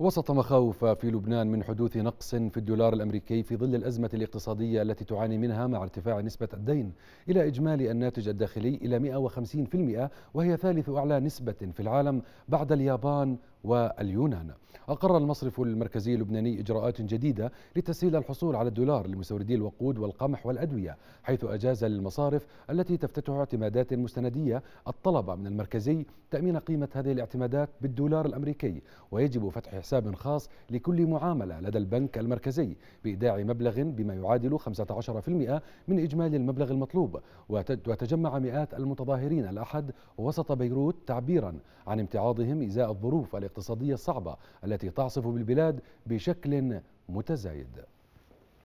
وسط مخاوف في لبنان من حدوث نقص في الدولار الامريكي في ظل الازمه الاقتصاديه التي تعاني منها مع ارتفاع نسبه الدين الى اجمالي الناتج الداخلي الى 150% وهي ثالث اعلى نسبه في العالم بعد اليابان واليونان أقر المصرف المركزي اللبناني إجراءات جديدة لتسهيل الحصول على الدولار لمستوردي الوقود والقمح والأدوية حيث أجاز للمصارف التي تفتتح اعتمادات مستندية الطلب من المركزي تأمين قيمة هذه الاعتمادات بالدولار الأمريكي ويجب فتح حساب خاص لكل معاملة لدى البنك المركزي بإيداع مبلغ بما يعادل 15% من إجمالي المبلغ المطلوب وتجمع مئات المتظاهرين الأحد وسط بيروت تعبيرا عن امتعاضهم إزاء الظروف الاقتصادية الصعبة التي تعصف بالبلاد بشكل متزايد